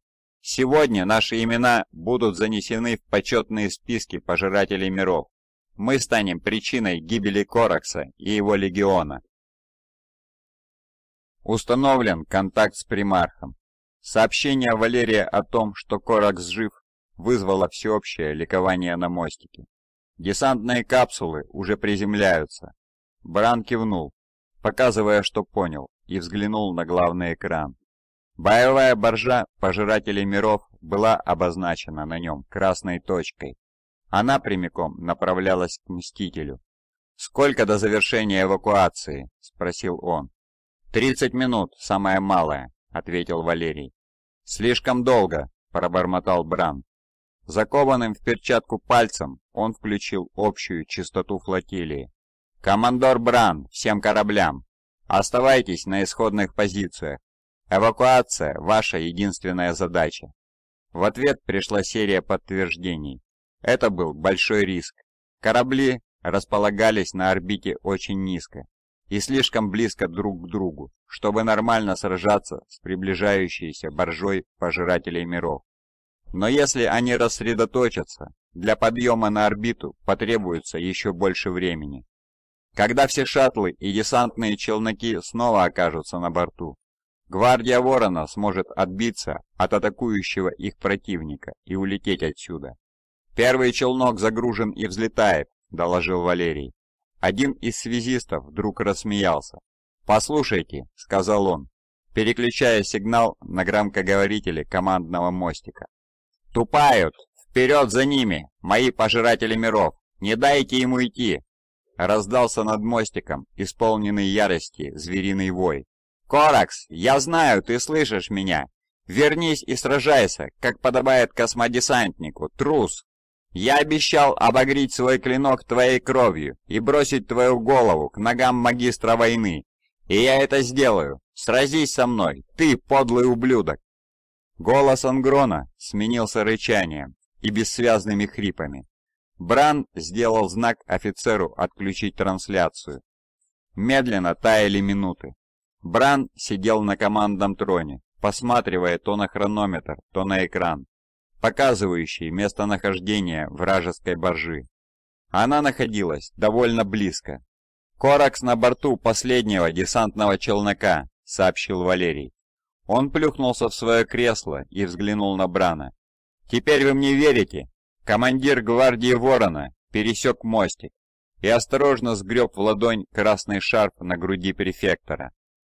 Сегодня наши имена будут занесены в почетные списки пожирателей миров. Мы станем причиной гибели Коракса и его легиона. Установлен контакт с примархом. Сообщение Валерия о том, что Коракс жив, вызвало всеобщее ликование на мостике. Десантные капсулы уже приземляются. Бран кивнул, показывая, что понял, и взглянул на главный экран. Боевая боржа Пожирателей миров была обозначена на нем красной точкой. Она прямиком направлялась к Мстителю. «Сколько до завершения эвакуации?» – спросил он. «Тридцать минут, самое малое», – ответил Валерий. «Слишком долго», – пробормотал Бран. Закованным в перчатку пальцем он включил общую частоту флотилии. «Командор Бран, всем кораблям! Оставайтесь на исходных позициях Эвакуация – ваша единственная задача. В ответ пришла серия подтверждений. Это был большой риск. Корабли располагались на орбите очень низко и слишком близко друг к другу, чтобы нормально сражаться с приближающейся боржой пожирателей миров. Но если они рассредоточатся, для подъема на орбиту потребуется еще больше времени. Когда все шаттлы и десантные челноки снова окажутся на борту, Гвардия Ворона сможет отбиться от атакующего их противника и улететь отсюда. «Первый челнок загружен и взлетает», — доложил Валерий. Один из связистов вдруг рассмеялся. «Послушайте», — сказал он, переключая сигнал на громкоговорители командного мостика. «Тупают! Вперед за ними, мои пожиратели миров! Не дайте ему идти!» Раздался над мостиком, исполненный ярости, звериный вой. «Коракс, я знаю, ты слышишь меня! Вернись и сражайся, как подобает космодесантнику, трус! Я обещал обогреть свой клинок твоей кровью и бросить твою голову к ногам магистра войны, и я это сделаю! Сразись со мной, ты подлый ублюдок!» Голос Ангрона сменился рычанием и бессвязными хрипами. Бран сделал знак офицеру отключить трансляцию. Медленно таяли минуты. Бран сидел на командном троне, посматривая то на хронометр, то на экран, показывающий местонахождение вражеской баржи. Она находилась довольно близко. «Коракс на борту последнего десантного челнока», — сообщил Валерий. Он плюхнулся в свое кресло и взглянул на Брана. «Теперь вы мне верите?» Командир гвардии Ворона пересек мостик и осторожно сгреб в ладонь красный шарф на груди префектора.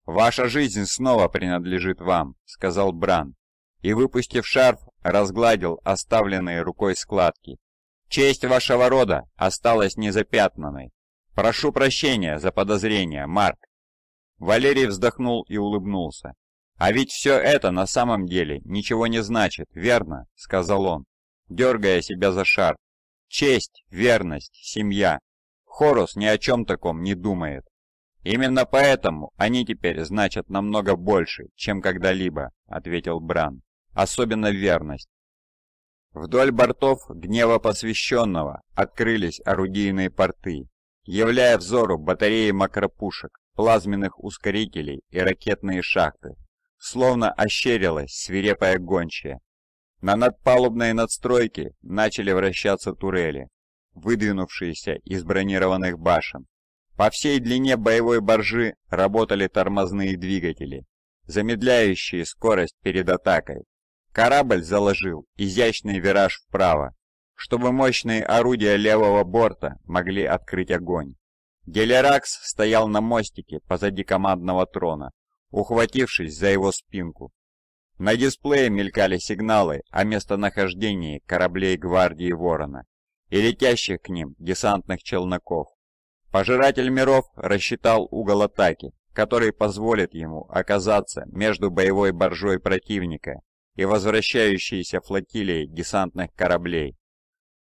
«Ваша жизнь снова принадлежит вам», — сказал Бран, и, выпустив шарф, разгладил оставленные рукой складки. «Честь вашего рода осталась незапятнанной. Прошу прощения за подозрение, Марк». Валерий вздохнул и улыбнулся. «А ведь все это на самом деле ничего не значит, верно?» — сказал он, дергая себя за шарф. «Честь, верность, семья. Хорус ни о чем таком не думает». «Именно поэтому они теперь значат намного больше, чем когда-либо», — ответил Бран. «Особенно верность». Вдоль бортов гнева посвященного открылись орудийные порты, являя взору батареи макропушек, плазменных ускорителей и ракетные шахты. Словно ощерилась свирепая гончая. На надпалубной надстройке начали вращаться турели, выдвинувшиеся из бронированных башен, по всей длине боевой боржи работали тормозные двигатели, замедляющие скорость перед атакой. Корабль заложил изящный вираж вправо, чтобы мощные орудия левого борта могли открыть огонь. Гелеракс стоял на мостике позади командного трона, ухватившись за его спинку. На дисплее мелькали сигналы о местонахождении кораблей гвардии Ворона и летящих к ним десантных челноков. Пожиратель миров рассчитал угол атаки, который позволит ему оказаться между боевой боржой противника и возвращающейся флотилией десантных кораблей.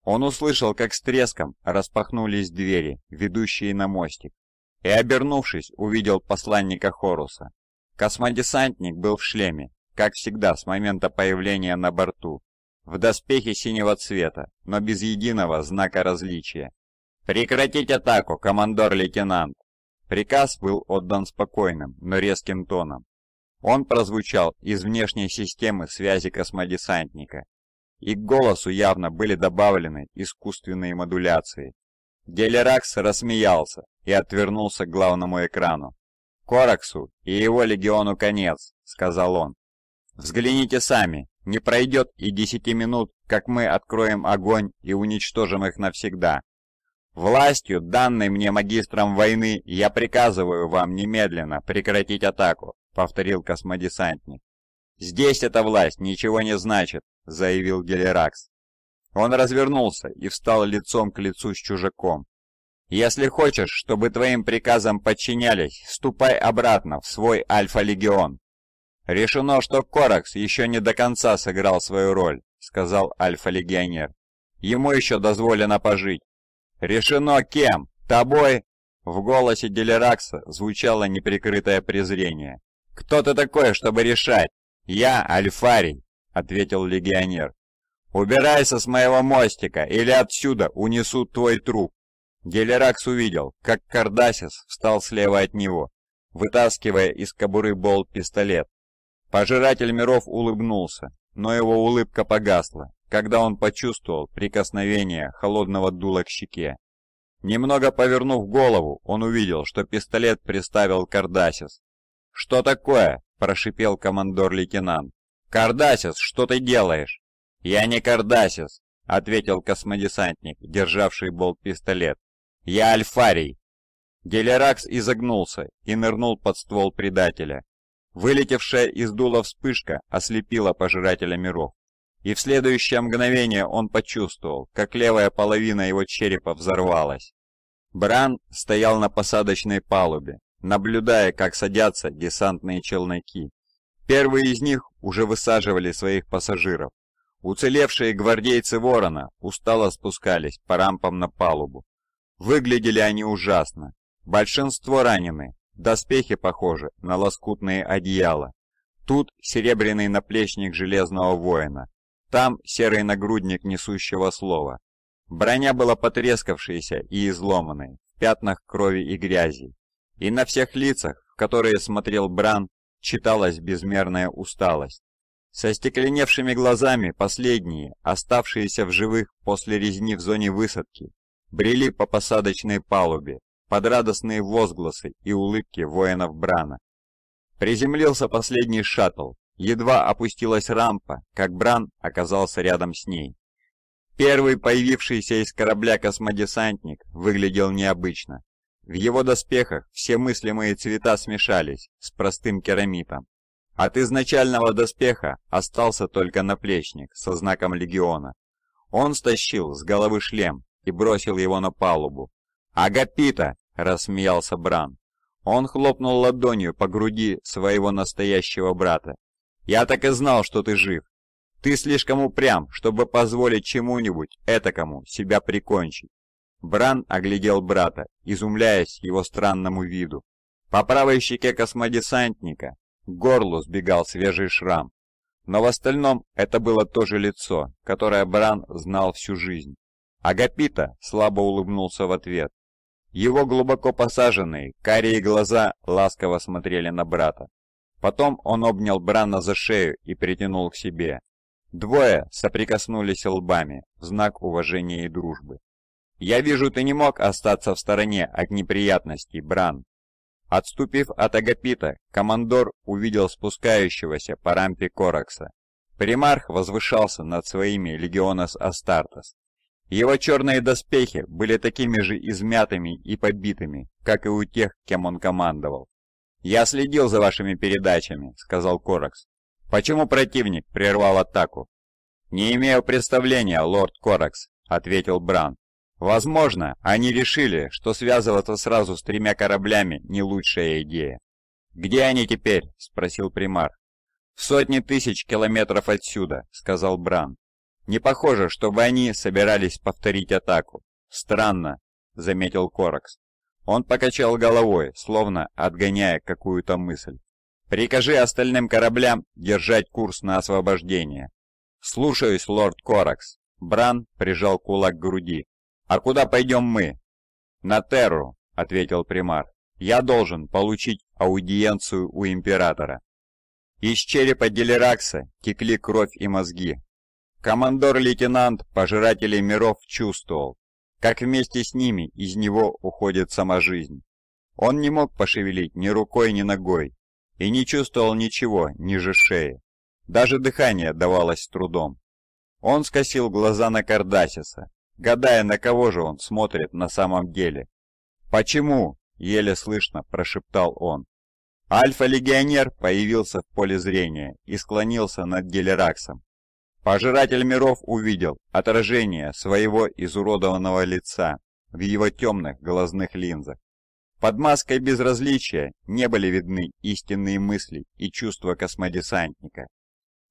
Он услышал, как с треском распахнулись двери, ведущие на мостик, и, обернувшись, увидел посланника Хоруса. Космодесантник был в шлеме, как всегда с момента появления на борту, в доспехе синего цвета, но без единого знака различия. «Прекратить атаку, командор-лейтенант!» Приказ был отдан спокойным, но резким тоном. Он прозвучал из внешней системы связи космодесантника, и к голосу явно были добавлены искусственные модуляции. Гелеракс рассмеялся и отвернулся к главному экрану. «Кораксу и его легиону конец», — сказал он. «Взгляните сами, не пройдет и десяти минут, как мы откроем огонь и уничтожим их навсегда». Властью, данной мне магистром войны, я приказываю вам немедленно прекратить атаку», — повторил космодесантник. «Здесь эта власть ничего не значит», — заявил Гелеракс. Он развернулся и встал лицом к лицу с чужаком. «Если хочешь, чтобы твоим приказам подчинялись, ступай обратно в свой Альфа-легион». «Решено, что Коракс еще не до конца сыграл свою роль», — сказал Альфа-легионер. «Ему еще дозволено пожить». «Решено кем? Тобой?» В голосе Делеракса звучало неприкрытое презрение. «Кто ты такой, чтобы решать? Я Альфарий», — ответил легионер. «Убирайся с моего мостика, или отсюда унесу твой труп». Делеракс увидел, как Кардасис встал слева от него, вытаскивая из кобуры болт-пистолет. Пожиратель миров улыбнулся, но его улыбка погасла, когда он почувствовал прикосновение холодного дула к щеке. Немного повернув голову, он увидел, что пистолет приставил Кардасис. «Что такое?» – прошипел командор-лейтенант. «Кардасис, что ты делаешь?» «Я не Кардасис», – ответил космодесантник, державший болт-пистолет. «Я Альфарий». Гелеракс изогнулся и нырнул под ствол предателя. Вылетевшая из дула вспышка ослепила пожирателя миров и в следующее мгновение он почувствовал, как левая половина его черепа взорвалась. Бран стоял на посадочной палубе, наблюдая, как садятся десантные челноки. Первые из них уже высаживали своих пассажиров. Уцелевшие гвардейцы Ворона устало спускались по рампам на палубу. Выглядели они ужасно. Большинство ранены, доспехи похожи на лоскутные одеяла. Тут серебряный наплечник Железного Воина, там серый нагрудник несущего слова. Броня была потрескавшейся и изломанной, в пятнах крови и грязи. И на всех лицах, в которые смотрел Бран, читалась безмерная усталость. Со стекленевшими глазами последние, оставшиеся в живых после резни в зоне высадки, брели по посадочной палубе, под радостные возгласы и улыбки воинов Брана. Приземлился последний шаттл, Едва опустилась рампа, как Бран оказался рядом с ней. Первый появившийся из корабля космодесантник выглядел необычно. В его доспехах все мыслимые цвета смешались с простым керамитом. От изначального доспеха остался только наплечник со знаком легиона. Он стащил с головы шлем и бросил его на палубу. «Агапита!» – рассмеялся Бран. Он хлопнул ладонью по груди своего настоящего брата я так и знал, что ты жив. Ты слишком упрям, чтобы позволить чему-нибудь этакому себя прикончить. Бран оглядел брата, изумляясь его странному виду. По правой щеке космодесантника к горлу сбегал свежий шрам. Но в остальном это было то же лицо, которое Бран знал всю жизнь. Агапита слабо улыбнулся в ответ. Его глубоко посаженные, карие глаза ласково смотрели на брата. Потом он обнял Брана за шею и притянул к себе. Двое соприкоснулись лбами знак уважения и дружбы. «Я вижу, ты не мог остаться в стороне от неприятностей, Бран». Отступив от Агапита, командор увидел спускающегося по рампе Коракса. Примарх возвышался над своими легионос Астартес. Его черные доспехи были такими же измятыми и побитыми, как и у тех, кем он командовал. «Я следил за вашими передачами», — сказал Коракс. «Почему противник прервал атаку?» «Не имею представления, лорд Коракс», — ответил Бран. «Возможно, они решили, что связываться сразу с тремя кораблями — не лучшая идея». «Где они теперь?» — спросил примар. «В сотни тысяч километров отсюда», — сказал Бран. «Не похоже, чтобы они собирались повторить атаку». «Странно», — заметил Коракс. Он покачал головой, словно отгоняя какую-то мысль. «Прикажи остальным кораблям держать курс на освобождение». «Слушаюсь, лорд Коракс». Бран прижал кулак к груди. «А куда пойдем мы?» «На Терру», — ответил примар. «Я должен получить аудиенцию у императора». Из черепа Делеракса текли кровь и мозги. Командор-лейтенант Пожирателей Миров чувствовал, как вместе с ними из него уходит сама жизнь. Он не мог пошевелить ни рукой, ни ногой, и не чувствовал ничего ниже шеи. Даже дыхание давалось с трудом. Он скосил глаза на Кардасиса, гадая, на кого же он смотрит на самом деле. «Почему?» — еле слышно прошептал он. Альфа-легионер появился в поле зрения и склонился над Гелераксом. Пожиратель миров увидел отражение своего изуродованного лица в его темных глазных линзах. Под маской безразличия не были видны истинные мысли и чувства космодесантника.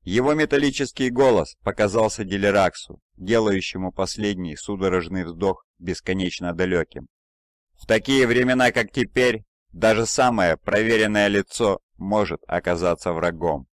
Его металлический голос показался Делераксу, делающему последний судорожный вздох бесконечно далеким. В такие времена, как теперь, даже самое проверенное лицо может оказаться врагом.